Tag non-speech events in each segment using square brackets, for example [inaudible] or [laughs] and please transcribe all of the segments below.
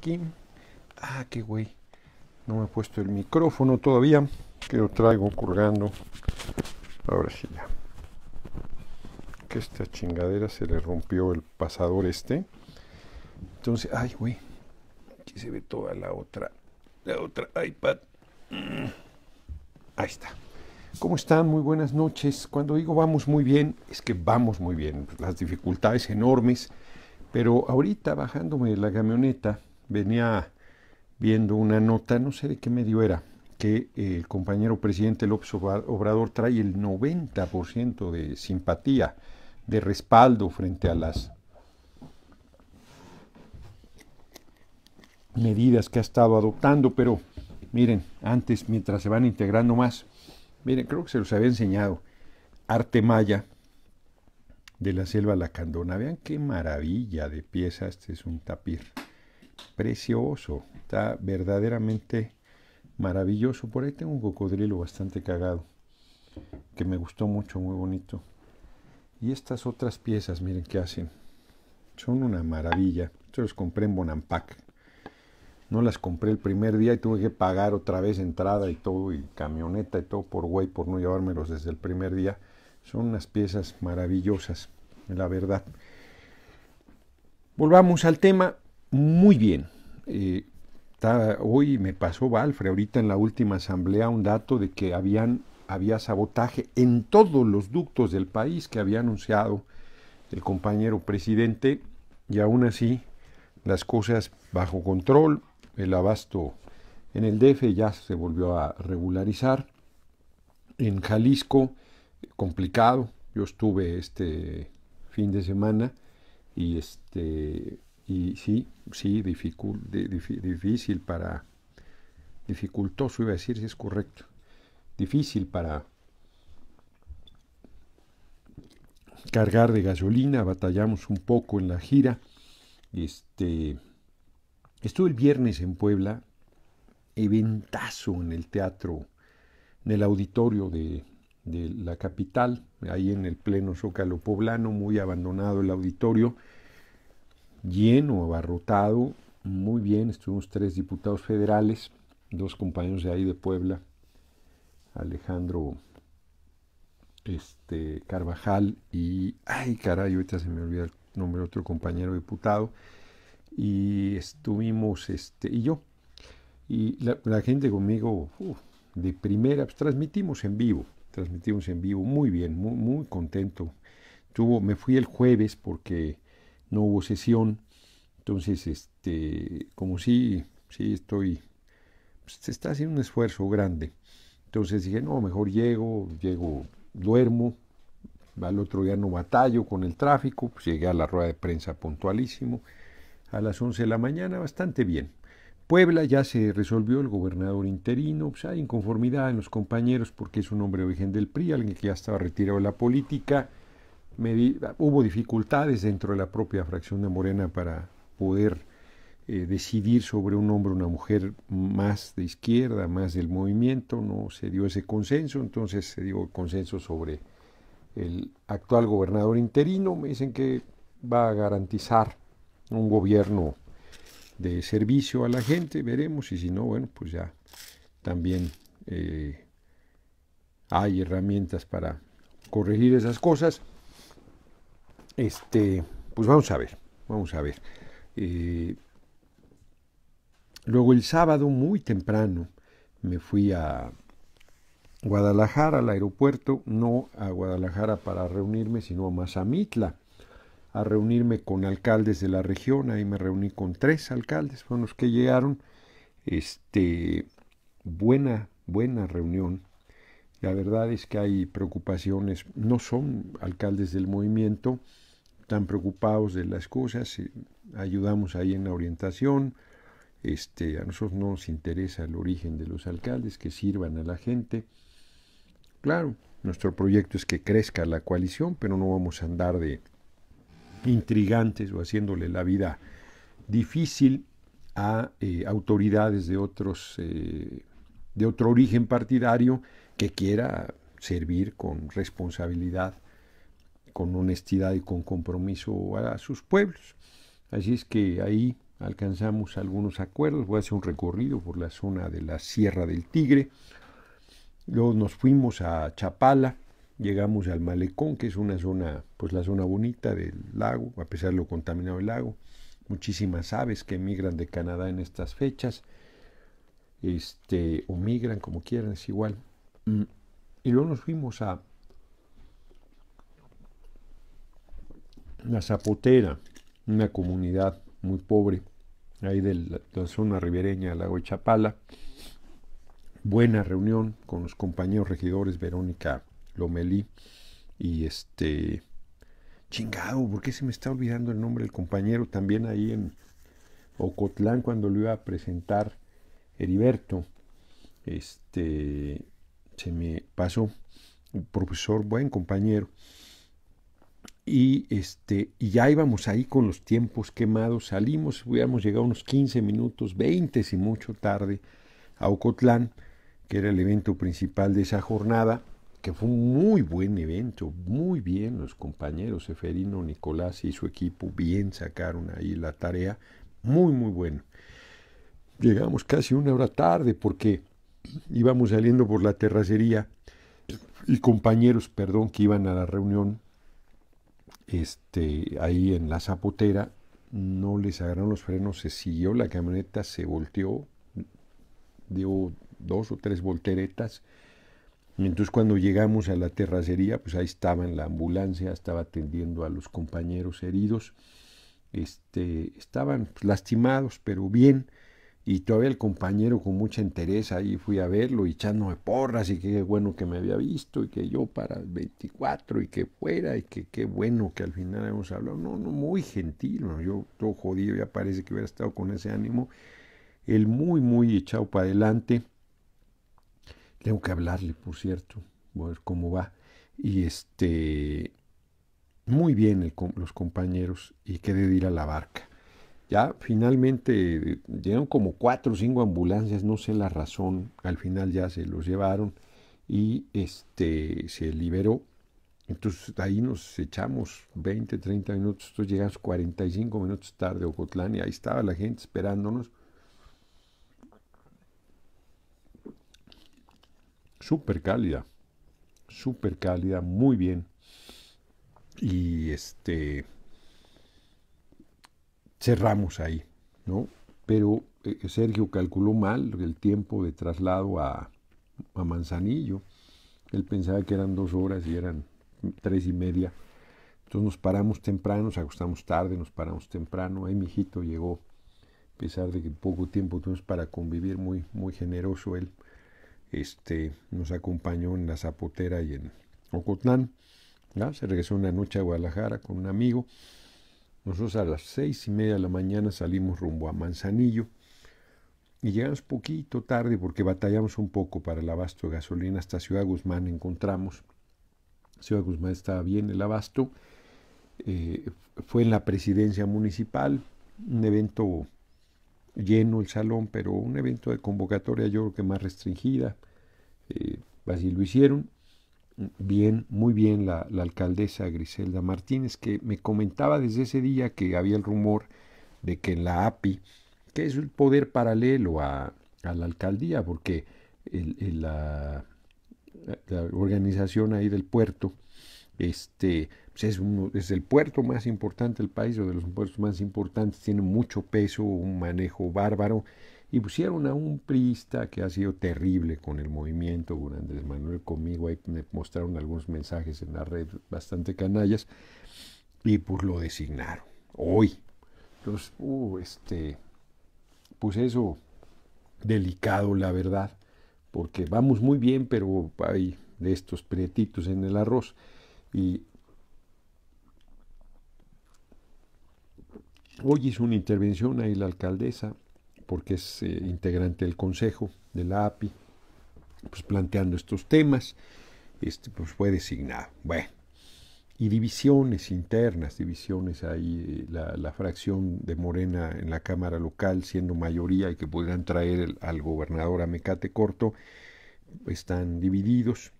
aquí. Ah, qué güey. No me he puesto el micrófono todavía. Que lo traigo colgando. Ahora sí ya. Que esta chingadera se le rompió el pasador este. Entonces, ay, güey. Aquí se ve toda la otra. La otra iPad. Mm. Ahí está. ¿Cómo están? Muy buenas noches. Cuando digo vamos muy bien, es que vamos muy bien. Las dificultades enormes. Pero ahorita bajándome de la camioneta, venía viendo una nota, no sé de qué medio era, que el compañero presidente López Obrador trae el 90% de simpatía, de respaldo frente a las medidas que ha estado adoptando, pero miren, antes, mientras se van integrando más, miren, creo que se los había enseñado, arte maya de la selva lacandona, vean qué maravilla de pieza, este es un tapir precioso, está verdaderamente maravilloso. Por ahí tengo un cocodrilo bastante cagado, que me gustó mucho, muy bonito. Y estas otras piezas, miren qué hacen. Son una maravilla. Yo los compré en Bonampac. No las compré el primer día y tuve que pagar otra vez entrada y todo, y camioneta y todo por güey, por no llevármelos desde el primer día. Son unas piezas maravillosas, la verdad. Volvamos al tema muy bien. Eh, hoy me pasó Valfre, ahorita en la última asamblea, un dato de que habían, había sabotaje en todos los ductos del país que había anunciado el compañero presidente y aún así las cosas bajo control, el abasto en el DF ya se volvió a regularizar, en Jalisco complicado, yo estuve este fin de semana y este y sí, sí, difícil para, dificultoso iba a decir si es correcto, difícil para cargar de gasolina, batallamos un poco en la gira, este, estuve el viernes en Puebla, eventazo en el teatro, en el auditorio de, de la capital, ahí en el pleno Zócalo Poblano, muy abandonado el auditorio, lleno, abarrotado, muy bien, estuvimos tres diputados federales, dos compañeros de ahí de Puebla, Alejandro este, Carvajal y, ay caray, ahorita se me olvida el nombre de otro compañero diputado, y estuvimos, este, y yo, y la, gente conmigo, de primera, pues transmitimos en vivo, transmitimos en vivo, muy bien, muy, contento. Tuvo, me fui el jueves porque no hubo sesión. Entonces, este, como sí, sí estoy, pues, se está haciendo un esfuerzo grande. Entonces dije, no, mejor llego, llego, duermo, al otro día no batallo con el tráfico, pues llegué a la rueda de prensa puntualísimo, a las 11 de la mañana, bastante bien. Puebla ya se resolvió el gobernador interino, pues hay inconformidad en los compañeros porque es un hombre de origen del PRI, alguien que ya estaba retirado de la política, hubo dificultades dentro de la propia fracción de Morena para poder eh, decidir sobre un hombre o una mujer más de izquierda, más del movimiento, no se dio ese consenso, entonces se dio el consenso sobre el actual gobernador interino, me dicen que va a garantizar un gobierno de servicio a la gente, veremos, y si no, bueno, pues ya también eh, hay herramientas para corregir esas cosas. Este, pues vamos a ver, vamos a ver. Eh, luego el sábado, muy temprano, me fui a Guadalajara, al aeropuerto, no a Guadalajara para reunirme, sino a Mazamitla, a reunirme con alcaldes de la región. Ahí me reuní con tres alcaldes, con los que llegaron. Este, buena, buena reunión. La verdad es que hay preocupaciones, no son alcaldes del movimiento, tan preocupados de las cosas, eh, ayudamos ahí en la orientación. Este, a nosotros no nos interesa el origen de los alcaldes, que sirvan a la gente. Claro, nuestro proyecto es que crezca la coalición, pero no vamos a andar de intrigantes o haciéndole la vida difícil a eh, autoridades de otros eh, de otro origen partidario que quiera servir con responsabilidad con honestidad y con compromiso a sus pueblos. Así es que ahí alcanzamos algunos acuerdos. Voy a hacer un recorrido por la zona de la Sierra del Tigre. Luego nos fuimos a Chapala, llegamos al Malecón, que es una zona, pues la zona bonita del lago, a pesar de lo contaminado el lago. Muchísimas aves que emigran de Canadá en estas fechas, este, o migran como quieran, es igual. Mm. Y luego nos fuimos a La Zapotera, una comunidad muy pobre, ahí de la, zona ribereña del lago de Chapala. Buena reunión con los compañeros regidores Verónica Lomelí y este. Chingado, ¿por qué se me está olvidando el nombre del compañero? También ahí en Ocotlán, cuando lo iba a presentar Heriberto, este, se me pasó un profesor, buen compañero, y, este, y ya íbamos ahí con los tiempos quemados, salimos, hubiéramos llegado unos 15 minutos, 20 si mucho tarde, a Ocotlán, que era el evento principal de esa jornada, que fue un muy buen evento, muy bien los compañeros, Eferino, Nicolás y su equipo, bien sacaron ahí la tarea, muy, muy bueno. Llegamos casi una hora tarde porque íbamos saliendo por la terracería y compañeros, perdón, que iban a la reunión este, ahí en la zapotera, no les agarraron los frenos, se siguió la camioneta, se volteó, dio dos o tres volteretas. entonces cuando llegamos a la terracería, pues ahí estaba en la ambulancia, estaba atendiendo a los compañeros heridos. Este, estaban pues, lastimados, pero bien. Y todavía el compañero con mucha interés ahí fui a verlo y echándome porras y qué bueno que me había visto y que yo para el 24 y que fuera y que qué bueno que al final hemos hablado. No, no, muy gentil, yo todo jodido, ya parece que hubiera estado con ese ánimo. él muy, muy echado para adelante. Tengo que hablarle, por cierto, ver cómo va. Y este, muy bien los compañeros y que de ir a la barca. Ya finalmente llegaron como cuatro o cinco ambulancias, no sé la razón, al final ya se los llevaron y este se liberó. Entonces ahí nos echamos 20, 30 minutos, entonces llegamos 45 minutos tarde a Ocotlán y ahí estaba la gente esperándonos. Súper cálida, súper cálida, muy bien. Y este, cerramos ahí, ¿no? Pero eh, Sergio calculó mal el tiempo de traslado a, Manzanillo. Él pensaba que eran dos horas y eran tres y media. Entonces nos paramos temprano, nos acostamos tarde, nos paramos temprano. Ahí mi hijito llegó, a pesar de que poco tiempo tuvimos para convivir, muy, muy generoso él. Este, nos acompañó en la Zapotera y en Ocotlán. ¿ya? Se regresó una noche a Guadalajara con un amigo. Nosotros a las seis y media de la mañana salimos rumbo a Manzanillo y llegamos poquito tarde porque batallamos un poco para el abasto de gasolina hasta Ciudad Guzmán encontramos. Ciudad Guzmán estaba bien el abasto. Eh, fue en la presidencia municipal, un evento lleno el salón, pero un evento de convocatoria yo creo que más restringida. Eh, así lo hicieron bien, muy bien la, alcaldesa Griselda Martínez, que me comentaba desde ese día que había el rumor de que en la API, que es el poder paralelo a, la alcaldía, porque el, la, organización ahí del puerto, este, pues es, es, el puerto más importante del país o de los puertos más importantes, tiene mucho peso, un manejo bárbaro y pusieron a un priista que ha sido terrible con el movimiento, con Andrés Manuel conmigo, ahí me mostraron algunos mensajes en la red bastante canallas, y pues lo designaron hoy. Entonces, uh, este, pues eso, delicado la verdad, porque vamos muy bien, pero hay de estos prietitos en el arroz. Y hoy hizo una intervención ahí la alcaldesa porque es eh, integrante del Consejo de la API, pues planteando estos temas, este, pues fue designado. Bueno, y divisiones internas, divisiones ahí, eh, la, fracción de Morena en la Cámara Local siendo mayoría y que pudieran traer al gobernador a Mecate Corto, están divididos.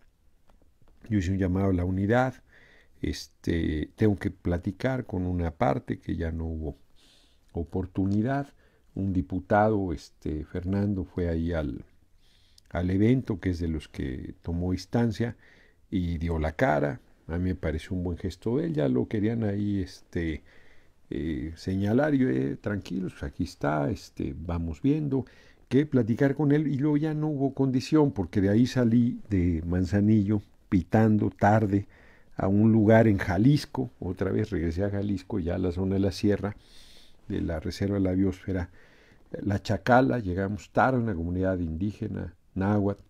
Yo hice un llamado a la unidad. Este, tengo que platicar con una parte que ya no hubo oportunidad un diputado, este, Fernando, fue ahí al, al evento, que es de los que tomó instancia y dio la cara. A mí me pareció un buen gesto de él, ya lo querían ahí este, eh, señalar, yo, eh, tranquilos, pues, aquí está, este, vamos viendo, que platicar con él y luego ya no hubo condición, porque de ahí salí de Manzanillo pitando tarde a un lugar en Jalisco, otra vez regresé a Jalisco, ya a la zona de la sierra, de la Reserva de la Biosfera La Chacala. Llegamos tarde, una comunidad indígena, náhuatl.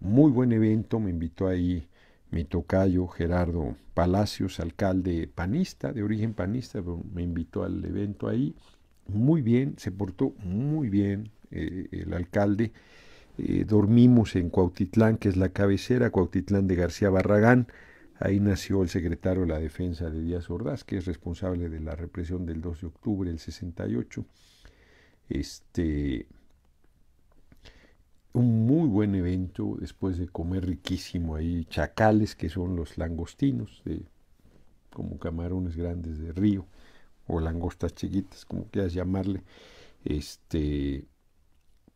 Muy buen evento, me invitó ahí mi tocayo Gerardo Palacios, alcalde panista, de origen panista, me invitó al evento ahí. Muy bien, se portó muy bien eh, el alcalde. Eh, dormimos en Cuautitlán, que es la cabecera, Cuautitlán de García Barragán. Ahí nació el secretario de la Defensa de Díaz Ordaz, que es responsable de la represión del 2 de octubre del 68. Este, un muy buen evento después de comer riquísimo ahí chacales, que son los langostinos, de, como camarones grandes de río, o langostas chiquitas, como quieras llamarle. Este,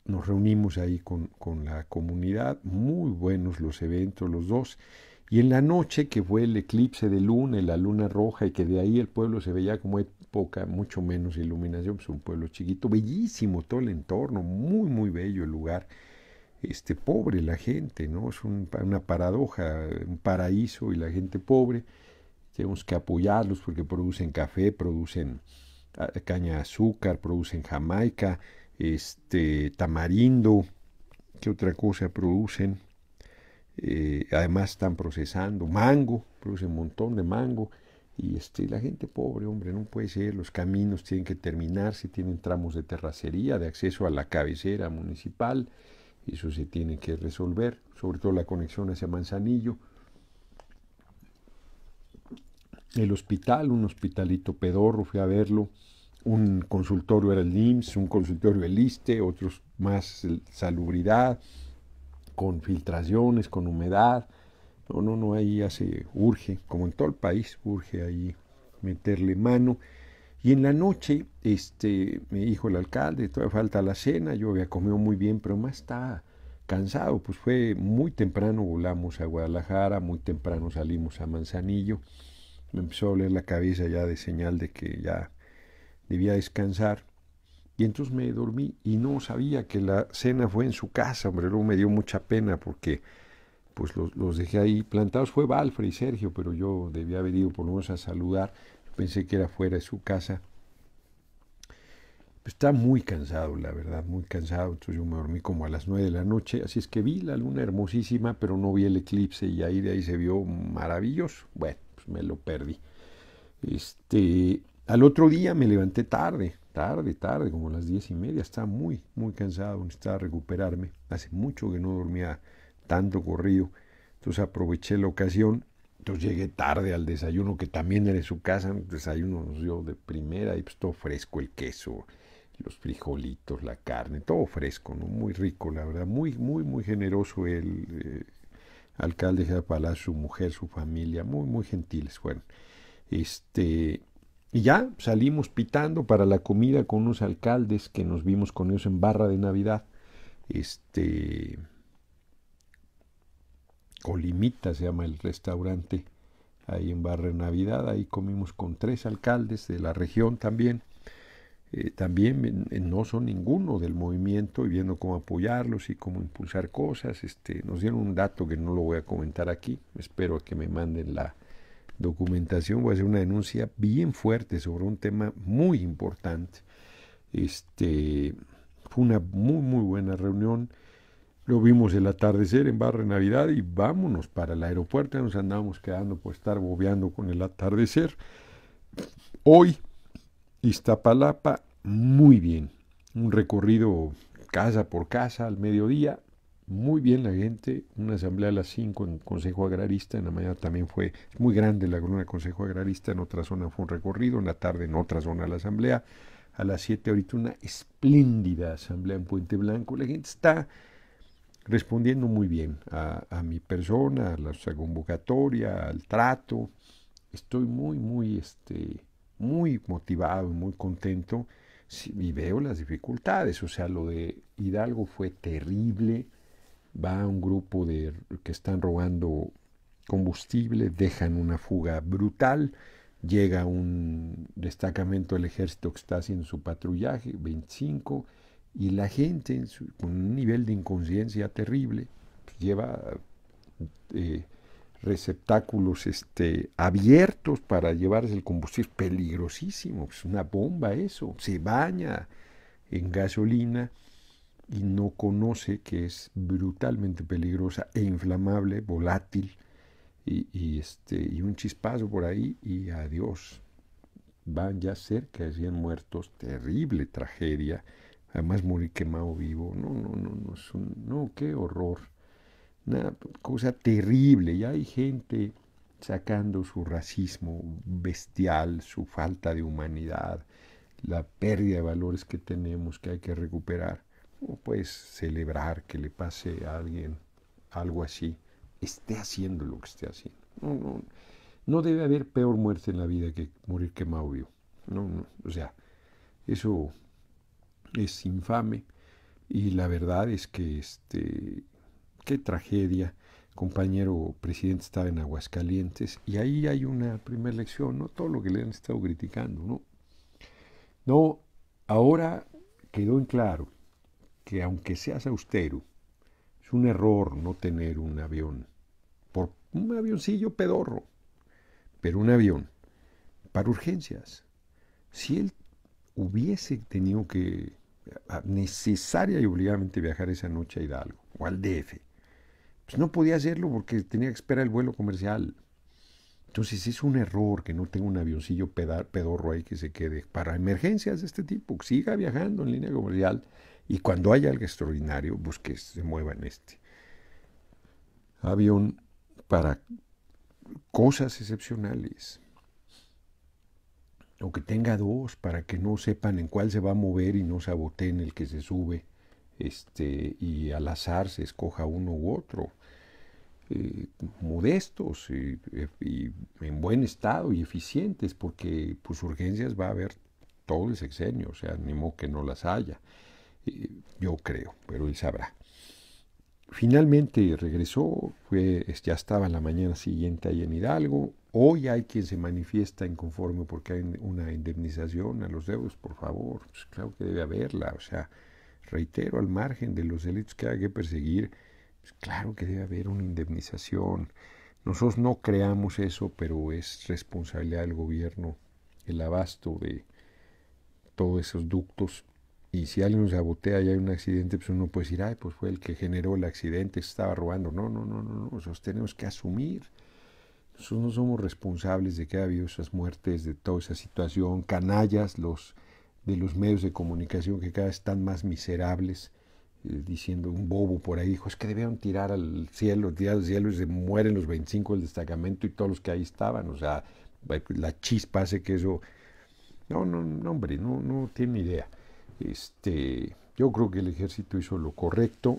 nos reunimos ahí con, con la comunidad, muy buenos los eventos, los dos. Y en la noche que fue el eclipse de luna, la luna roja, y que de ahí el pueblo se veía como poca, mucho menos iluminación, pues un pueblo chiquito, bellísimo todo el entorno, muy, muy bello el lugar. Este, pobre la gente, ¿no? Es una paradoja, un paraíso y la gente pobre. Tenemos que apoyarlos porque producen café, producen ah, caña de azúcar, producen jamaica, este, tamarindo, ¿qué otra cosa producen? Eh, además están procesando mango, producen un montón de mango. Y este, la gente pobre, hombre, no puede ser, los caminos tienen que terminar si tienen tramos de terracería, de acceso a la cabecera municipal, eso se tiene que resolver, sobre todo la conexión hacia Manzanillo. El hospital, un hospitalito pedorro, fui a verlo, un consultorio era el IMSS, un consultorio el ISTE, otros más salubridad, con filtraciones, con humedad. No, no, no, ahí se urge, como en todo el país, urge ahí meterle mano. Y en la noche, este, me dijo el alcalde, todavía falta la cena, yo había comido muy bien, pero más estaba cansado, pues fue muy temprano, volamos a Guadalajara, muy temprano salimos a Manzanillo, me empezó a doler la cabeza ya de señal de que ya debía descansar. Y entonces me dormí y no sabía que la cena fue en su casa, hombre. Luego me dio mucha pena porque pues los, dejé ahí plantados. Fue Balfre y Sergio, pero yo debía haber ido por unos a saludar. Pensé que era fuera de su casa. Pues, está estaba muy cansado, la verdad, muy cansado. Entonces yo me dormí como a las nueve de la noche. Así es que vi la luna hermosísima, pero no vi el eclipse y ahí de ahí se vio maravilloso. Bueno, pues me lo perdí. Este, al otro día me levanté tarde, tarde, tarde, como las diez y media. Estaba muy, muy cansado, necesitaba recuperarme. Hace mucho que no dormía tanto corrido. Entonces aproveché la ocasión. Entonces llegué tarde al desayuno, que también era en su casa. El desayuno nos dio de primera y pues todo fresco, el queso, los frijolitos, la carne, todo fresco, ¿no? Muy rico, la verdad. Muy, muy, muy generoso el eh, alcalde de Palacio, su mujer, su familia. Muy, muy gentiles bueno, Este, y ya salimos pitando para la comida con unos alcaldes que nos vimos con ellos en barra de Navidad. Este. Colimita se llama el restaurante ahí en Barra de Navidad. Ahí comimos con tres alcaldes de la región también. Eh, también eh, no son ninguno del movimiento y viendo cómo apoyarlos y cómo impulsar cosas. Este, nos dieron un dato que no lo voy a comentar aquí. Espero que me manden la, documentación, voy a hacer una denuncia bien fuerte sobre un tema muy importante. Este, fue una muy, muy buena reunión. Lo vimos el atardecer en Barra Navidad y vámonos para el aeropuerto. Ya nos andábamos quedando por estar bobeando con el atardecer. Hoy, Iztapalapa, muy bien. Un recorrido casa por casa al mediodía, muy bien la gente, una asamblea a las 5 en Consejo Agrarista, en la mañana también fue muy grande la del Consejo Agrarista, en otra zona fue un recorrido, en la tarde en otra zona la asamblea, a las 7 ahorita una espléndida asamblea en Puente Blanco, la gente está respondiendo muy bien a, mi persona, a la convocatoria, al trato, estoy muy, muy, este, muy motivado, muy contento. y veo las dificultades, o sea, lo de Hidalgo fue terrible, va un grupo de que están robando combustible, dejan una fuga brutal, llega un destacamento del ejército que está haciendo su patrullaje, 25, y la gente con un nivel de inconsciencia terrible pues, lleva eh, receptáculos este, abiertos para llevarse el combustible, peligrosísimo, es una bomba eso, se baña en gasolina y no conoce que es brutalmente peligrosa e inflamable, volátil, y, este, y un chispazo por ahí y adiós. Van ya cerca de 100 muertos, terrible tragedia. Además morir quemado vivo, no, no, no, no, no, qué horror. Una cosa terrible, ya hay gente sacando su racismo bestial, su falta de humanidad, la pérdida de valores que tenemos que hay que recuperar pues puedes celebrar que le pase a alguien algo así, esté haciendo lo que esté haciendo. No, debe haber peor muerte en la vida que morir quemado vivo. No, o sea, eso es infame y la verdad es que este qué tragedia. Compañero presidente estaba en Aguascalientes y ahí hay una primera lección, no todo lo que le han estado criticando, ¿no? No, ahora quedó en claro que aunque seas austero, es un error no tener un avión, por un avioncillo pedorro, pero un avión para urgencias. Si él hubiese tenido que necesaria y obligadamente viajar esa noche a Hidalgo o al DF, pues no podía hacerlo porque tenía que esperar el vuelo comercial. Entonces es un error que no tenga un avioncillo pedorro ahí que se quede para emergencias de este tipo, siga viajando en línea comercial y cuando haya algo extraordinario, pues que se mueva en este. Avión para cosas excepcionales. Aunque tenga dos, para que no sepan en cuál se va a mover y no saboteen el que se sube, este, y al azar se escoja uno u otro. Eh, modestos y, en buen estado y eficientes, porque pues urgencias va a haber todo el sexenio, o sea, que no las haya yo creo, pero él sabrá. Finalmente regresó, ya estaba la mañana siguiente ahí en Hidalgo. Hoy hay quien se manifiesta inconforme porque hay una indemnización a los deudos, por favor. Pues claro que debe haberla, o sea, reitero, al margen de los delitos que hay que perseguir, pues claro que debe haber una indemnización. Nosotros no creamos eso, pero es responsabilidad del gobierno el abasto de todos esos ductos y si alguien nos sabotea y hay un accidente, pues uno puede decir, ay, pues fue el que generó el accidente, se estaba robando. No, no, no, no, no, nosotros tenemos que asumir. Nosotros no somos responsables de que haya habido esas muertes, de toda esa situación, canallas los, de los medios de comunicación que cada vez están más miserables, eh, diciendo un bobo por ahí, dijo, es que debieron tirar al cielo, tirar al cielo y se mueren los 25 del destacamento y todos los que ahí estaban. O sea, la chispa hace que eso... No, no, no, hombre, no, no tiene idea. Este, yo creo que el ejército hizo lo correcto.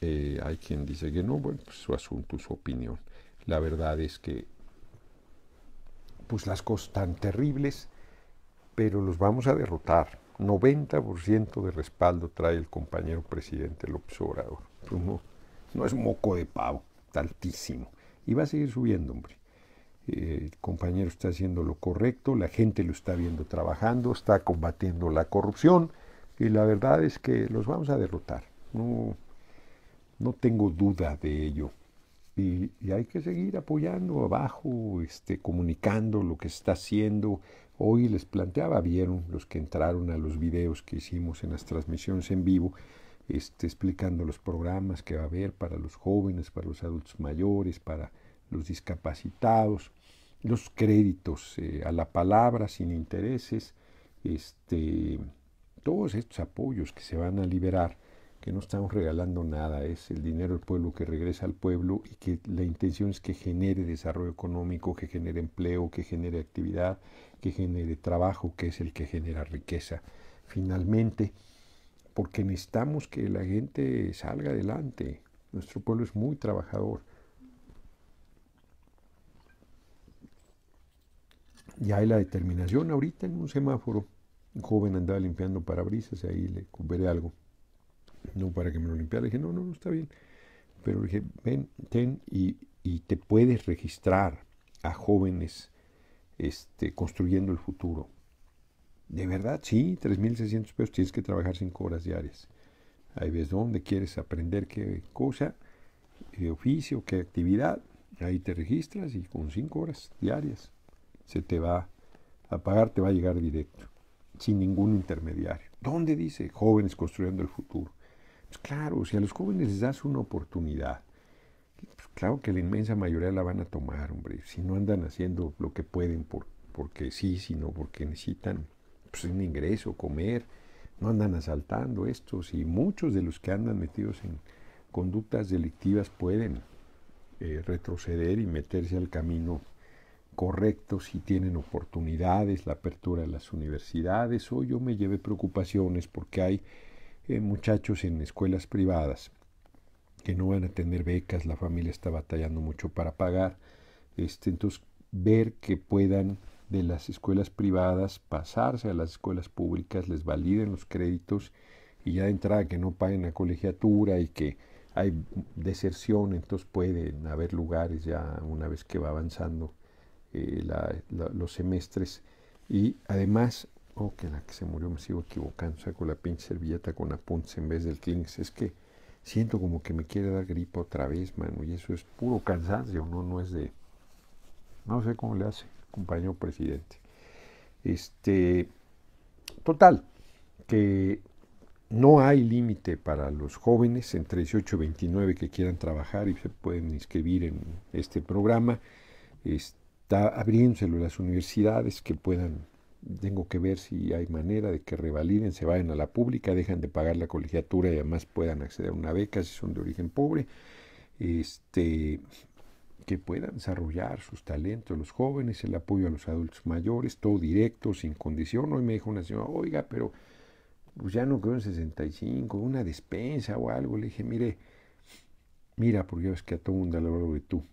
Eh, hay quien dice que no, bueno, pues su asunto, su opinión. La verdad es que, pues las cosas están terribles, pero los vamos a derrotar. 90% de respaldo trae el compañero presidente López Obrador. Pues, no, es moco de pavo, altísimo, Y va a seguir subiendo, hombre. Eh, el compañero está haciendo lo correcto, la gente lo está viendo trabajando, está combatiendo la corrupción y la verdad es que los vamos a derrotar. No, no tengo duda de ello. Y, hay que seguir apoyando abajo, este, comunicando lo que se está haciendo. Hoy les planteaba, vieron los que entraron a los videos que hicimos en las transmisiones en vivo, este, explicando los programas que va a haber para los jóvenes, para los adultos mayores, para los discapacitados, los créditos eh, a la palabra sin intereses, este, todos estos apoyos que se van a liberar, que no estamos regalando nada, es el dinero del pueblo que regresa al pueblo y que la intención es que genere desarrollo económico, que genere empleo, que genere actividad, que genere trabajo, que es el que genera riqueza. Finalmente, porque necesitamos que la gente salga adelante. Nuestro pueblo es muy trabajador. Ya hay la determinación ahorita en un semáforo joven andaba limpiando parabrisas y ahí le compré algo, no para que me lo limpiara. Le dije, no, no, no está bien. Pero le dije, ven, ten y, te puedes registrar a jóvenes este, construyendo el futuro. De verdad, sí, 3.600 pesos, tienes que trabajar 5 horas diarias. Ahí ves dónde quieres aprender qué cosa, qué oficio, qué actividad. Ahí te registras y con 5 horas diarias se te va a pagar, te va a llegar directo sin ningún intermediario. ¿Dónde dice jóvenes construyendo el futuro? Pues claro, si a los jóvenes les das una oportunidad, pues claro que la inmensa mayoría la van a tomar, hombre, si no andan haciendo lo que pueden por, porque sí, sino porque necesitan pues, un ingreso, comer, no andan asaltando estos y muchos de los que andan metidos en conductas delictivas pueden eh, retroceder y meterse al camino correctos y tienen oportunidades, la apertura de las universidades, o yo me llevé preocupaciones porque hay eh, muchachos en escuelas privadas que no van a tener becas, la familia está batallando mucho para pagar. Este, entonces, ver que puedan de las escuelas privadas pasarse a las escuelas públicas, les validen los créditos y ya de entrada que no paguen la colegiatura y que hay deserción, entonces pueden haber lugares ya una vez que va avanzando eh, los semestres. Y además, oh, que la que se murió me sigo equivocando, saco la pinche servilleta con apuntes en vez del Klings. Es que siento como que me quiere dar gripa otra vez, mano, y eso es puro cansancio, no, no es de... No sé cómo le hace, compañero presidente. Este, total, que no hay límite para los jóvenes entre 18 y 29 que quieran trabajar y se pueden inscribir en este programa. Este, está a las universidades que puedan, tengo que ver si hay manera de que revaliden, se vayan a la pública, dejan de pagar la colegiatura y además puedan acceder a una beca si son de origen pobre, este, que puedan desarrollar sus talentos los jóvenes, el apoyo a los adultos mayores, todo directo, sin condición. Hoy me dijo una señora, oiga, pero pues, ya no creo en 65, una despensa o algo. Le dije, mire, mira, porque yo es que a todo mundo lo de tú.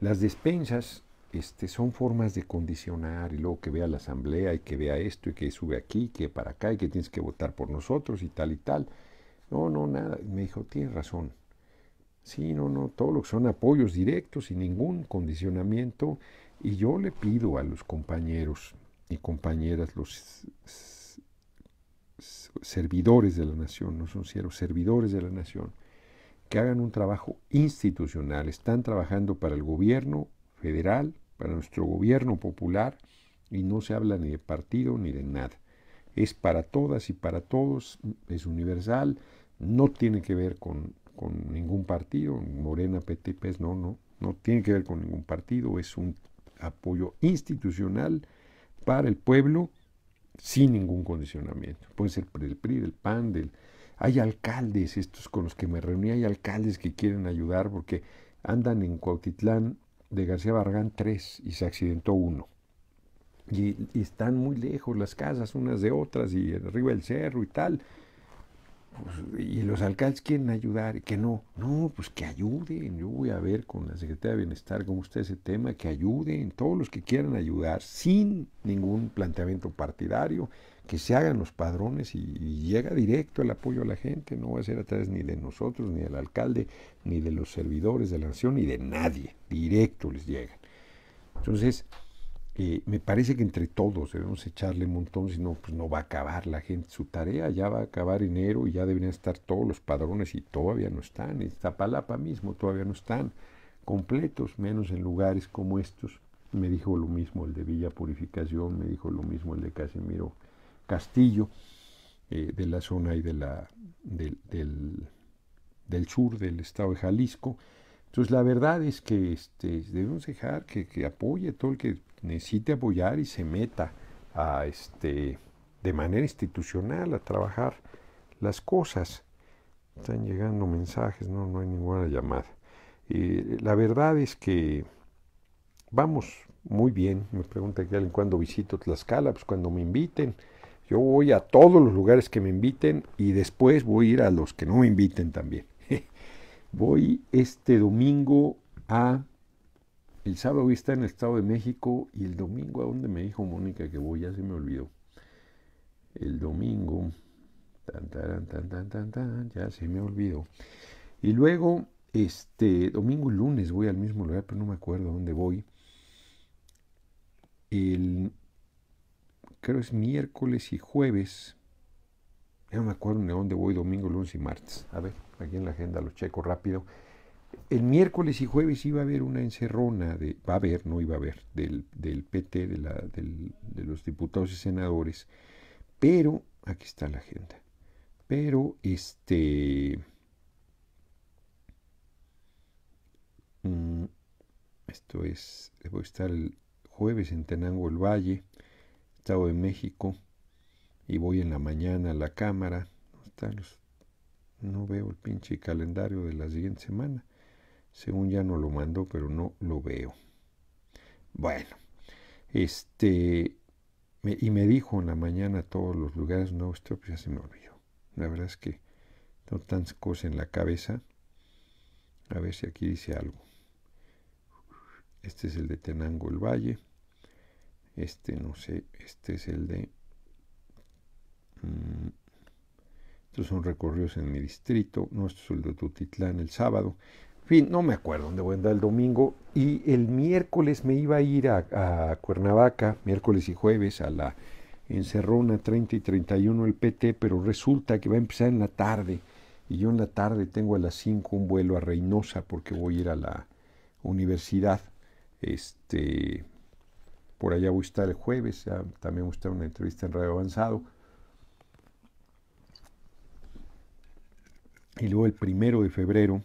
Las despensas este, son formas de condicionar y luego que vea la asamblea y que vea esto y que sube aquí, que para acá y que tienes que votar por nosotros y tal y tal. No, no, nada. Me dijo, tienes razón. Sí, no, no, todo lo que son apoyos directos y ningún condicionamiento. Y yo le pido a los compañeros y compañeras, los servidores de la nación, no son ciertos, servidores de la nación, que hagan un trabajo institucional. Están trabajando para el gobierno federal, para nuestro gobierno popular y no se habla ni de partido ni de nada. Es para todas y para todos, es universal, no tiene que ver con, ningún partido, Morena, PT, no, no, no tiene que ver con ningún partido, es un apoyo institucional para el pueblo sin ningún condicionamiento. Puede ser el PRI, del PAN, del... Hay alcaldes, estos con los que me reuní, hay alcaldes que quieren ayudar porque andan en Cuautitlán de García Vargas, tres y se accidentó uno. Y, están muy lejos las casas unas de otras y arriba del cerro y tal. Pues, y los alcaldes quieren ayudar, que no, no, pues que ayuden. Yo voy a ver con la Secretaría de Bienestar cómo usted ese tema, que ayuden todos los que quieran ayudar sin ningún planteamiento partidario que se hagan los padrones y, llega directo el apoyo a la gente, no va a ser a través ni de nosotros, ni del alcalde, ni de los servidores de la nación, ni de nadie, directo les llegan. Entonces, eh, me parece que entre todos debemos echarle un montón, si no, pues no va a acabar la gente su tarea, ya va a acabar enero y ya deberían estar todos los padrones y todavía no están, en Zapalapa mismo todavía no están completos, menos en lugares como estos. Me dijo lo mismo el de Villa Purificación, me dijo lo mismo el de Casimiro Castillo, eh, de la zona y de la, del, sur del estado de Jalisco. Entonces la verdad es que este, debemos dejar que, que apoye todo el que necesite apoyar y se meta a este, de manera institucional a trabajar las cosas. Están llegando mensajes, no, no hay ninguna llamada. Eh, la verdad es que vamos muy bien. Me pregunta que alguien cuando visito Tlaxcala, pues cuando me inviten. Yo voy a todos los lugares que me inviten y después voy a ir a los que no me inviten también. [laughs] voy este domingo a... El sábado está en el Estado de México y el domingo a donde me dijo Mónica que voy, ya se me olvidó. El domingo... Tan, tan, tan, tan, tan, tan, ya se me olvidó. Y luego, este, domingo y lunes voy al mismo lugar, pero no me acuerdo a dónde voy. El, creo es miércoles y jueves. Ya no me acuerdo de dónde voy, domingo, lunes y martes. A ver, aquí en la agenda lo checo rápido. El miércoles y jueves iba a haber una encerrona, de, va a haber, no iba a haber, del, del PT, de, de los diputados y senadores. Pero, aquí está la agenda. Pero, este... Mm, esto es, debo estar el jueves en Tenango el Valle. Estado de México y voy en la mañana a la cámara. No veo el pinche calendario de la siguiente semana. Según ya no lo mando, pero no lo veo. Bueno, este. y me dijo en la mañana todos los lugares, no, esto ya se me olvidó. La verdad es que no tantas cosas en la cabeza. A ver si aquí dice algo. Este es el de Tenango el Valle. Este no sé, este es el de... Mm, estos son recorridos en mi distrito. No, esto es el de Tutitlán el sábado. En fin, no me acuerdo dónde voy a andar el domingo. Y el miércoles me iba a ir a, a Cuernavaca, miércoles y jueves, a la encerrona 30 y 31 el PT, pero resulta que va a empezar en la tarde. Y yo en la tarde tengo a las 5 un vuelo a Reynosa porque voy a ir a la universidad. Este, por allá voy a estar el jueves, también voy a estar una entrevista en Radio Avanzado. Y luego el primero de febrero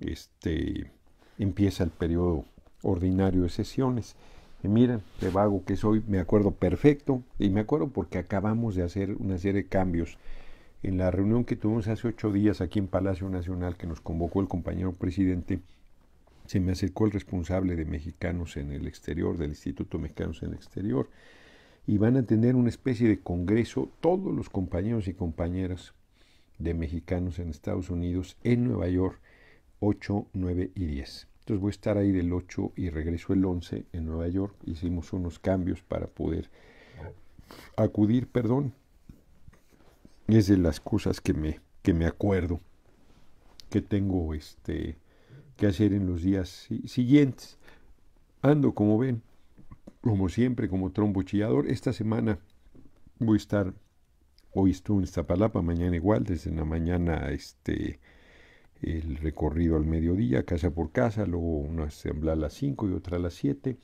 este, empieza el periodo ordinario de sesiones. Y miren, de vago que soy, me acuerdo perfecto. Y me acuerdo porque acabamos de hacer una serie de cambios en la reunión que tuvimos hace ocho días aquí en Palacio Nacional que nos convocó el compañero presidente se me acercó el responsable de Mexicanos en el Exterior, del Instituto Mexicanos en el Exterior, y van a tener una especie de congreso todos los compañeros y compañeras de mexicanos en Estados Unidos en Nueva York 8, 9 y 10. Entonces voy a estar ahí del 8 y regreso el 11 en Nueva York. Hicimos unos cambios para poder acudir, perdón. Es de las cosas que me, que me acuerdo, que tengo este, qué hacer en los días siguientes. Ando, como ven, como siempre, como trombo chillador. Esta semana voy a estar, hoy estuve en Iztapalapa, mañana igual, desde la mañana este, el recorrido al mediodía, casa por casa, luego una asamblea a las 5 y otra a las 7.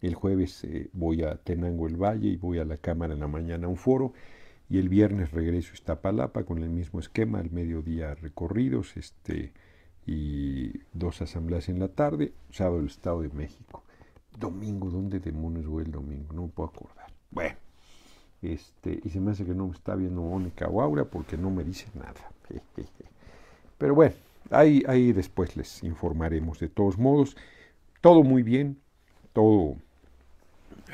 El jueves eh, voy a Tenango el Valle y voy a la Cámara en la mañana a un foro. Y el viernes regreso a Iztapalapa con el mismo esquema, al mediodía recorridos, este, y dos asambleas en la tarde, sábado el Estado de México. Domingo, ¿dónde demonios fue el domingo? No puedo acordar. Bueno, este, y se me hace que no me está viendo Mónica o Aura porque no me dice nada. [laughs] Pero bueno, ahí, ahí después les informaremos de todos modos. Todo muy bien, todo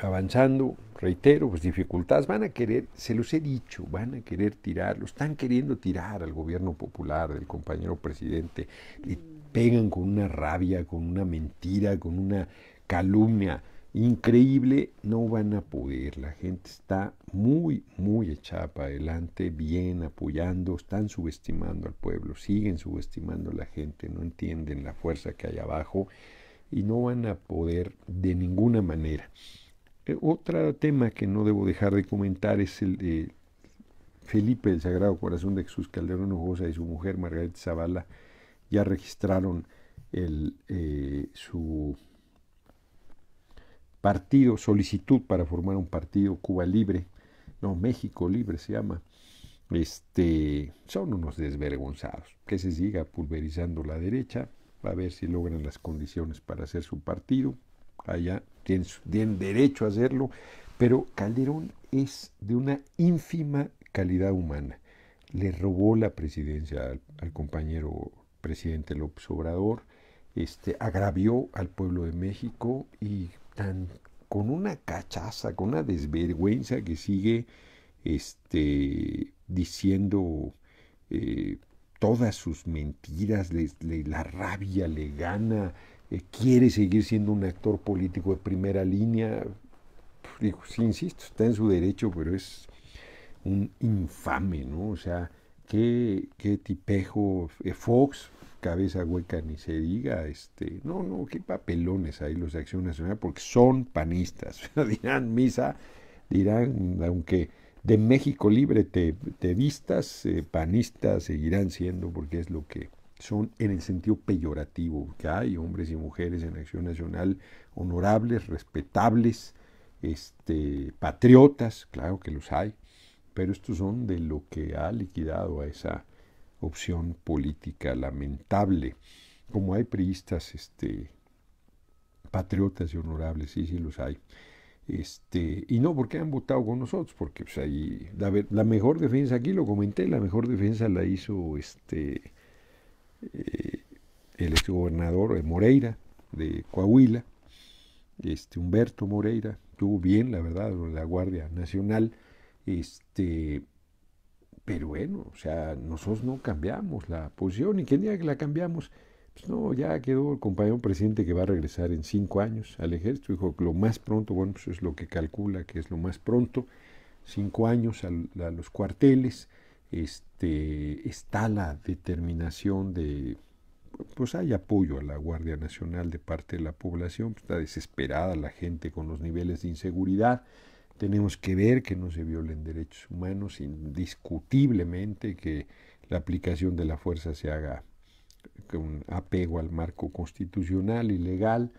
avanzando, reitero, pues dificultades, van a querer, se los he dicho, van a querer tirar, lo están queriendo tirar al gobierno popular del compañero presidente, le pegan con una rabia, con una mentira, con una calumnia increíble, no van a poder, la gente está muy, muy echada para adelante, bien apoyando, están subestimando al pueblo, siguen subestimando a la gente, no entienden la fuerza que hay abajo y no van a poder de ninguna manera otra eh, otro tema que no debo dejar de comentar es el de Felipe del Sagrado Corazón de Jesús Calderón Ojosa y su mujer Margarita Zavala. Ya registraron el, eh, su partido, solicitud para formar un partido Cuba Libre, no, México Libre se llama. Este, son unos desvergonzados. Que se siga pulverizando la derecha, a ver si logran las condiciones para hacer su partido allá tienen, derecho a hacerlo, pero Calderón es de una ínfima calidad humana. Le robó la presidencia al, compañero presidente López Obrador, este, agravió al pueblo de México y tan, con una cachaza, con una desvergüenza que sigue este, diciendo eh, todas sus mentiras, le la rabia le gana, eh, quiere seguir siendo un actor político de primera línea, sí, insisto, está en su derecho, pero es un infame, ¿no? O sea, qué, qué tipejo, eh, Fox, cabeza hueca ni se diga, este, no, no, qué papelones hay los de Acción Nacional, porque son panistas, [laughs] dirán misa, dirán, aunque de México libre te, vistas, eh, panistas seguirán siendo, porque es lo que son en el sentido peyorativo, que hay hombres y mujeres en Acción Nacional honorables, respetables, este, patriotas, claro que los hay, pero estos son de lo que ha liquidado a esa opción política lamentable. Como hay priistas este, patriotas y honorables, sí, sí los hay. Este, y no porque han votado con nosotros, porque pues, ahí, la, la, mejor defensa, aquí lo comenté, la mejor defensa la hizo este, eh, el exgobernador de eh, Moreira de Coahuila, este Humberto Moreira, tuvo bien, la verdad, la Guardia Nacional, este, pero bueno, o sea, nosotros no cambiamos la posición, y quien diga que la cambiamos, pues no, ya quedó el compañero presidente que va a regresar en cinco años al ejército, dijo que lo más pronto, bueno, pues es lo que calcula que es lo más pronto, cinco años a los cuarteles, este, está la determinación de, pues hay apoyo a la Guardia Nacional de parte de la población, está desesperada la gente con los niveles de inseguridad. Tenemos que ver que no se violen derechos humanos, indiscutiblemente que la aplicación de la fuerza se haga con apego al marco constitucional y legal,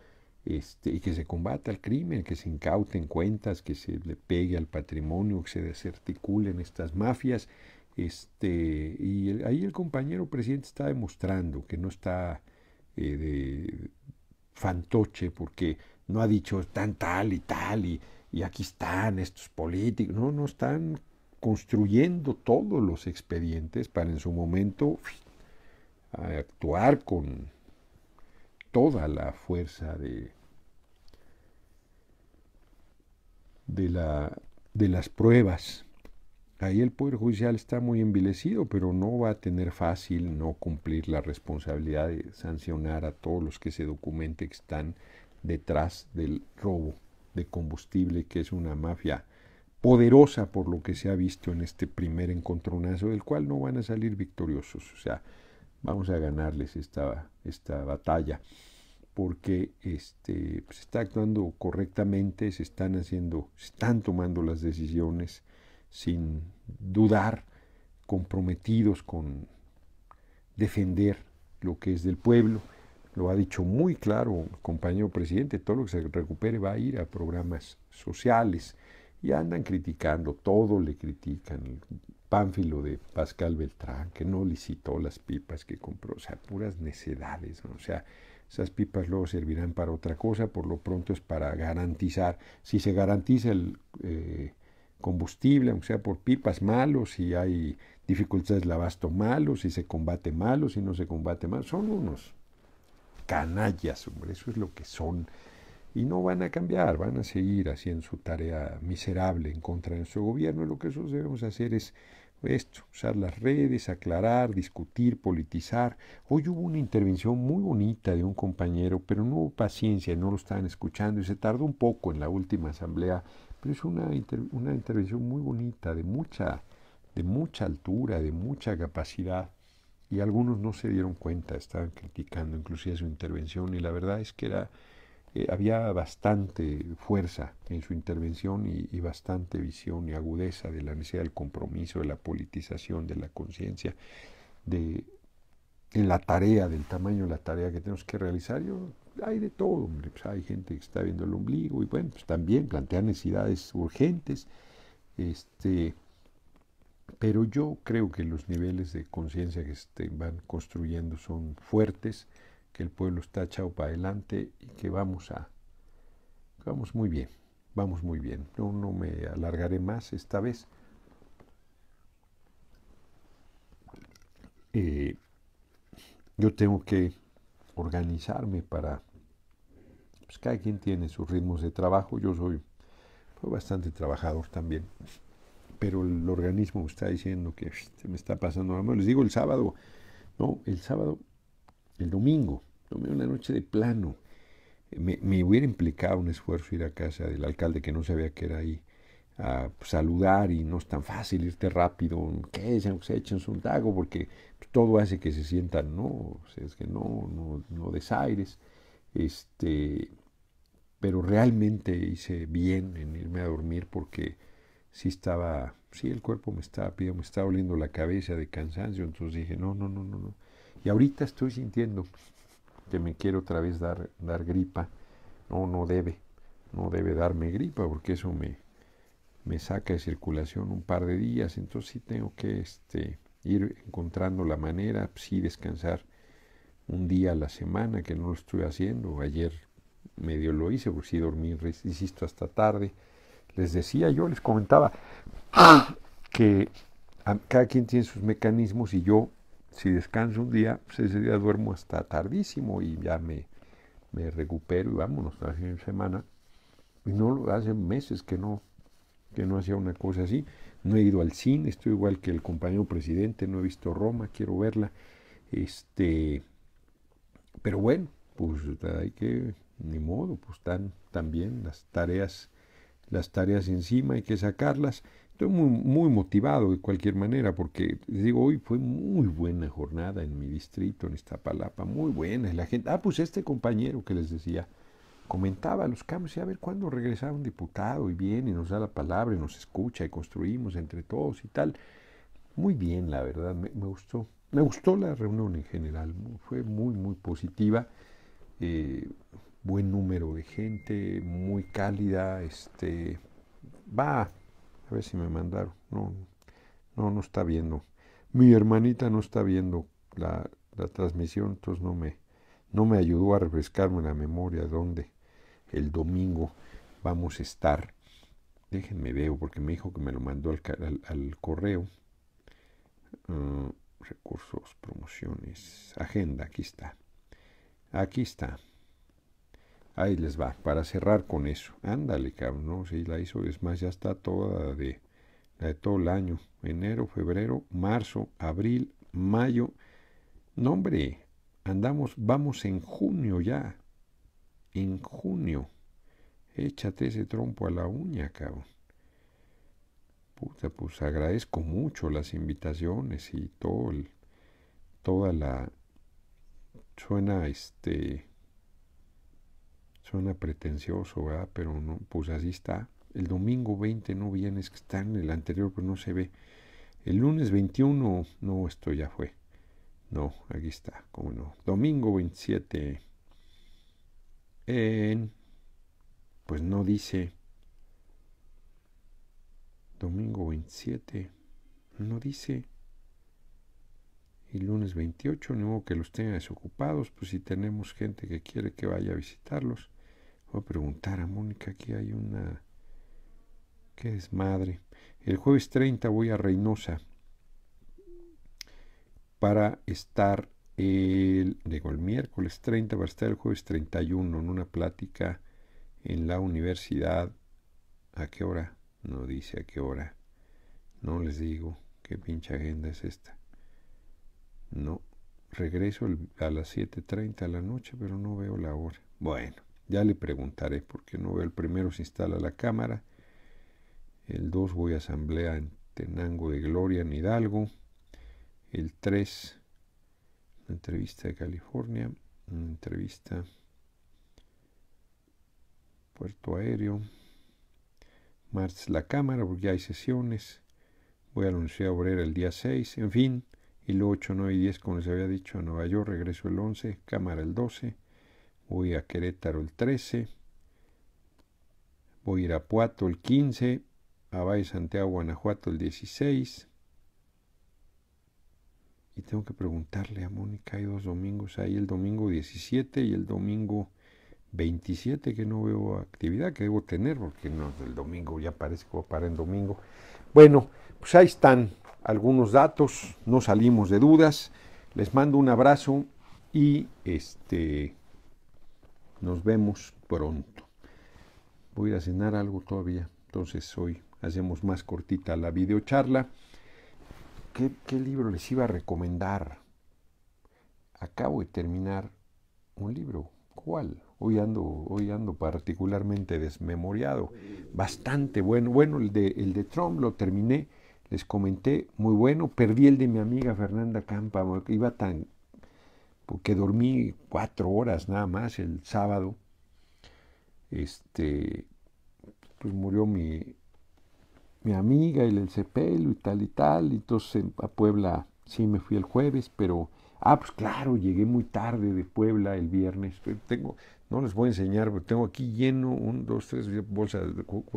este, y que se combata el crimen, que se incauten cuentas, que se le pegue al patrimonio, que se desarticulen estas mafias, este, y ahí el compañero presidente está demostrando que no está eh, de fantoche porque no ha dicho están tal y tal y, aquí están estos políticos. No, no están construyendo todos los expedientes para en su momento eh, actuar con toda la fuerza de, de, la, de las pruebas ahí el Poder Judicial está muy envilecido, pero no va a tener fácil no cumplir la responsabilidad de sancionar a todos los que se documente que están detrás del robo de combustible, que es una mafia poderosa por lo que se ha visto en este primer encontronazo, del cual no van a salir victoriosos. O sea, vamos a ganarles esta, esta batalla, porque este, se pues, está actuando correctamente, se están haciendo, se están tomando las decisiones sin dudar, comprometidos con defender lo que es del pueblo. Lo ha dicho muy claro el compañero presidente, todo lo que se recupere va a ir a programas sociales. Y andan criticando, todo le critican. pánfilo de Pascal Beltrán, que no licitó las pipas que compró. O sea, puras necedades. O sea, esas pipas luego servirán para otra cosa. Por lo pronto es para garantizar. Si se garantiza el... Eh, combustible, aunque sea por pipas, malos, si hay dificultades de abasto, malos, si se combate, malo, si no se combate, mal. Son unos canallas, hombre, eso es lo que son. Y no van a cambiar, van a seguir haciendo su tarea miserable en contra de nuestro gobierno. lo que nosotros debemos hacer es esto, usar las redes, aclarar, discutir, politizar. Hoy hubo una intervención muy bonita de un compañero, pero no hubo paciencia, no lo estaban escuchando y se tardó un poco en la última asamblea pero es una, intervención muy bonita, de mucha, de mucha altura, de mucha capacidad. Y algunos no se dieron cuenta, estaban criticando inclusive su intervención y la verdad es que era, eh, había bastante fuerza en su intervención y, bastante visión y agudeza de la necesidad del compromiso, de la politización, de la conciencia, de, en la tarea, del tamaño de la tarea que tenemos que realizar. Yo hay de todo, pues, hay gente que está viendo el ombligo y bueno, pues también plantear necesidades urgentes. Este, pero yo creo que los niveles de conciencia que se este, van construyendo son fuertes, que el pueblo está echado para adelante y que vamos a vamos muy bien, vamos muy bien. No, no me alargaré más esta vez. Eh, yo tengo que organizarme para pues cada quien tiene sus ritmos de trabajo. Yo soy bastante trabajador también, pero el organismo me está diciendo que se me está pasando la mano. Les digo el sábado, no, el sábado, el domingo, tomé una noche de plano. Me, hubiera implicado un esfuerzo ir a casa del alcalde que no sabía que era ahí a saludar y no es tan fácil irte rápido, que se echen su tago porque pues, todo hace que se sientan, no, es que no, no, no desaires. Este, pero realmente hice bien en irme a dormir porque sí estaba, sí el cuerpo me estaba pidiendo, me estaba oliendo la cabeza de cansancio, entonces dije, no, no, no, no, no. Y ahorita estoy sintiendo que me quiero otra vez dar, dar gripa. No, no debe, no debe darme gripa porque eso me, me saca de circulación un par de días, entonces sí tengo que este, ir encontrando la manera, sí descansar un día a la semana, que no lo estoy haciendo. Ayer medio lo hice, por si dormí, insisto, hasta tarde. Les decía yo, les comentaba que cada quien tiene sus mecanismos y yo, si descanso un día, pues ese día duermo hasta tardísimo y ya me, me recupero y vámonos, la semana. Y no hace meses que no, que no hacía una cosa así. No he ido al cine, estoy igual que el compañero presidente, no he visto Roma, quiero verla. Este, pero bueno, pues hay que ni modo, pues están también las tareas, las tareas encima, hay que sacarlas. Estoy muy, motivado de cualquier manera, porque les digo, hoy fue muy buena jornada en mi distrito, en Iztapalapa, muy buena. La gente, ah, pues este compañero que les decía, comentaba los cambios y a ver cuándo regresaba un diputado y viene y nos da la palabra y nos escucha y construimos entre todos y tal. Muy bien, la verdad, me, gustó. Me gustó la reunión en general, fue muy, muy positiva. Eh, buen número de gente, muy cálida, este, va, a ver si me mandaron, no, no, no está viendo, mi hermanita no está viendo la, transmisión, entonces no me, no me ayudó a refrescarme la memoria dónde el domingo vamos a estar. Déjenme veo, porque me dijo que me lo mandó al, correo. Ah, recursos, promociones, agenda, aquí está. Aquí está. Ahí les va, para cerrar con eso. Ándale, cabrón, no, si la hizo, es más, ya está toda de, la de todo el año. Enero, febrero, marzo, abril, mayo. No, hombre, andamos, vamos en junio ya. En junio. Échate ese trompo a la uña, cabrón. Puta, pues agradezco mucho las invitaciones y todo el, toda la suena este Suena pretencioso, ¿verdad? Pero no, pues así está. El domingo 20 no es que está en el anterior, pero no se ve. El lunes 21, no, esto ya fue. No, aquí está, como no. Domingo 27. En, pues no dice. Domingo 27. No dice. Y lunes 28, no que los tenga desocupados, pues si tenemos gente que quiere que vaya a visitarlos. Voy a preguntar a Mónica, aquí hay una... ¡Qué desmadre! El jueves 30 voy a Reynosa para estar el, digo, el miércoles 30 para estar el jueves 31 en una plática en la universidad. ¿A qué hora? No dice a qué hora. No les digo qué pinche agenda es esta. No, regreso a las 7.30 de la noche, pero no veo la hora. Bueno, ya le preguntaré porque no veo. El primero se instala la Cámara. El 2 voy a asamblea en Tenango de Gloria, en Hidalgo. El 3, una entrevista de California. Una entrevista Puerto Aéreo. Martes la Cámara, porque ya hay sesiones. Voy a anunciar obrera el día 6, en fin. Y luego 8, 9 y 10, como les había dicho, a Nueva York. Regreso el 11, Cámara el 12 voy a Querétaro el 13, voy a Irapuato el 15, a Valle Santiago, Guanajuato el 16. Y tengo que preguntarle a Mónica, hay dos domingos ahí, el domingo 17 y el domingo 27 que no veo actividad que debo tener, porque no, el domingo ya parece que para en domingo. Bueno, pues ahí están algunos datos, no salimos de dudas. Les mando un abrazo y este nos vemos pronto. Voy a cenar algo todavía. Entonces hoy hacemos más cortita la videocharla. ¿Qué, libro les iba a recomendar? Acabo de terminar un libro. ¿Cuál? Hoy ando, hoy ando particularmente desmemoriado. Bastante bueno. Bueno, el el de Trump lo terminé les comenté, muy bueno, perdí el de mi amiga Fernanda Campa, iba tan, porque dormí cuatro horas nada más el sábado. Este, pues murió mi, mi amiga y el Cepelo y tal y tal. Entonces a Puebla sí me fui el jueves, pero, ah, pues claro, llegué muy tarde de Puebla el viernes. Tengo, no les voy a enseñar, tengo aquí lleno un, dos, tres bolsas,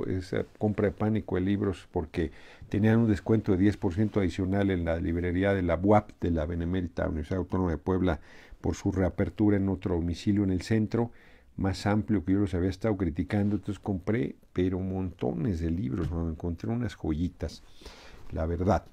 esa compra de pánico de libros porque tenían un descuento de 10% adicional en la librería de la BUAP, de la Benemérita Universidad Autónoma de Puebla por su reapertura en otro domicilio en el centro más amplio que yo los había estado criticando, entonces compré, pero montones de libros, ¿no? encontré unas joyitas, la verdad.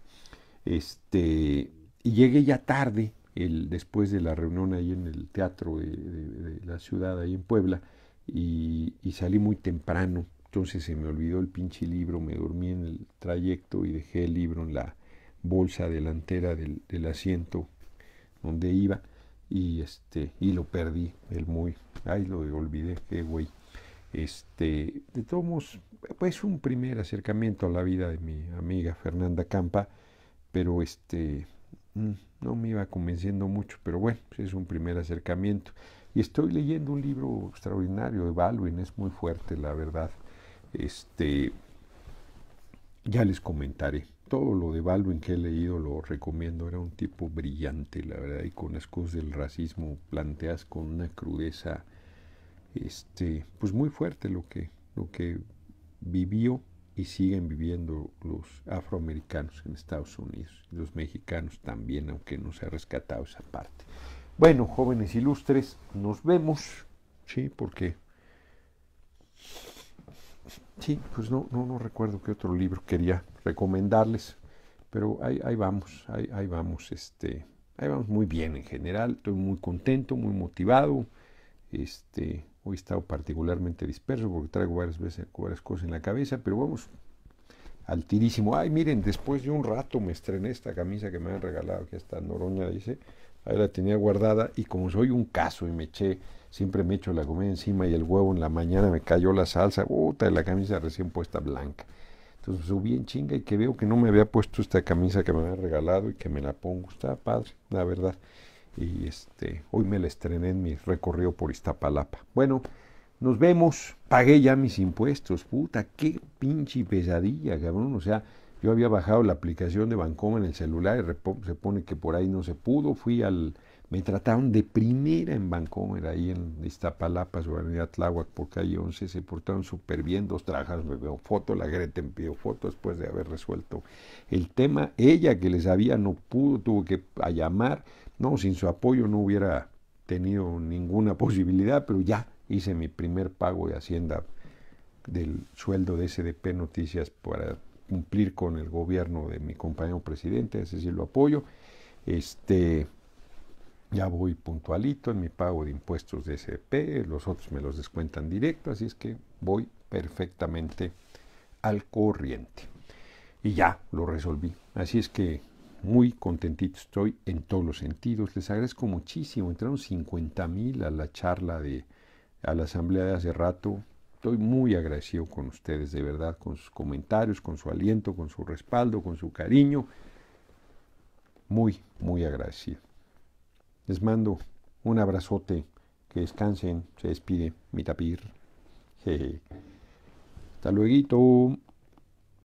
Este, y llegué ya tarde, el, después de la reunión ahí en el teatro de, la ciudad, ahí en Puebla, y, salí muy temprano. Entonces se me olvidó el pinche libro, me dormí en el trayecto y dejé el libro en la bolsa delantera del, asiento donde iba y este y lo perdí el muy ay lo olvidé qué güey este de todos modos pues un primer acercamiento a la vida de mi amiga Fernanda Campa pero este Mm, no me iba convenciendo mucho, pero bueno, pues, es un primer acercamiento. Y estoy leyendo un libro extraordinario de Baldwin, es muy fuerte, la verdad. Este, ya les comentaré. Todo lo de Baldwin que he leído lo recomiendo. Era un tipo brillante, la verdad, y con las cosas del racismo planteas con una crudeza, este, pues muy fuerte lo que, lo que vivió y siguen viviendo los afroamericanos en Estados Unidos, los mexicanos también, aunque no se ha rescatado esa parte. Bueno, jóvenes ilustres, nos vemos, sí, porque sí, pues no, no, no recuerdo qué otro libro quería recomendarles, pero ahí, vamos, ahí, vamos, este, ahí vamos muy bien en general, estoy muy contento, muy motivado, este, Hoy he estado particularmente disperso porque traigo varias veces varias cosas en la cabeza, pero vamos al Ay, miren, después de un rato me estrené esta camisa que me han regalado, que está Noroña, dice. Ahí la tenía guardada y como soy un caso y me eché, siempre me echo la comida encima y el huevo en la mañana me cayó la salsa, puta, la camisa recién puesta blanca. Entonces subí pues, en chinga y que veo que no me había puesto esta camisa que me habían regalado y que me la pongo. Está padre, la verdad. Y este, hoy me la estrené en mi recorrido por Iztapalapa. Bueno, nos vemos. Pagué ya mis impuestos. Puta, qué pinche pesadilla, cabrón. O sea, yo había bajado la aplicación de Bancomer en el celular y se pone que por ahí no se pudo. Fui al. Me trataron de primera en Bancomer, ahí en Iztapalapa, Soberanía Tláhuac, por calle 11. Se portaron súper bien, dos trajas, me veo foto, la Greta me pidió foto después de haber resuelto el tema. Ella que les había no pudo, tuvo que llamar, no, sin su apoyo no hubiera tenido ninguna [laughs] posibilidad, pero ya hice mi primer pago de Hacienda del sueldo de SDP Noticias para cumplir con el gobierno de mi compañero presidente, es decir, lo apoyo. Este, ya voy puntualito en mi pago de impuestos de SDP, los otros me los descuentan directo, así es que voy perfectamente al corriente. Y ya lo resolví. Así es que muy contentito estoy en todos los sentidos. Les agradezco muchísimo. Entraron 50 mil a la charla de, a la asamblea de hace rato. Estoy muy agradecido con ustedes, de verdad, con sus comentarios, con su aliento, con su respaldo, con su cariño. Muy, muy agradecido. Les mando un abrazote. Que descansen. Se despide mi tapir. Jeje. Hasta luego.